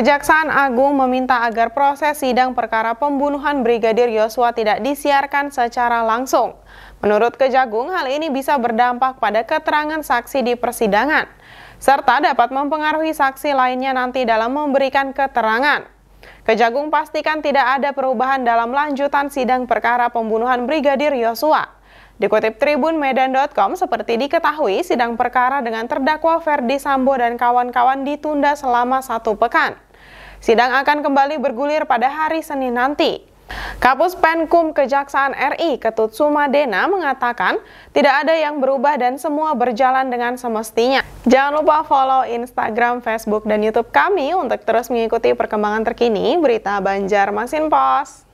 Kejaksaan Agung meminta agar proses sidang perkara pembunuhan Brigadir Yosua tidak disiarkan secara langsung. Menurut Kejagung, hal ini bisa berdampak pada keterangan saksi di persidangan, serta dapat mempengaruhi saksi lainnya nanti dalam memberikan keterangan. Kejagung pastikan tidak ada perubahan dalam lanjutan sidang perkara pembunuhan Brigadir Yosua. Dikutip Tribun Medan.com, seperti diketahui, sidang perkara dengan terdakwa Ferdi Sambo dan kawan-kawan ditunda selama satu pekan. Sidang akan kembali bergulir pada hari Senin nanti. Kapus Penkum Kejaksaan RI Ketut Sumadena mengatakan tidak ada yang berubah dan semua berjalan dengan semestinya. Jangan lupa follow Instagram, Facebook, dan Youtube kami untuk terus mengikuti perkembangan terkini berita Banjarmasin Pos.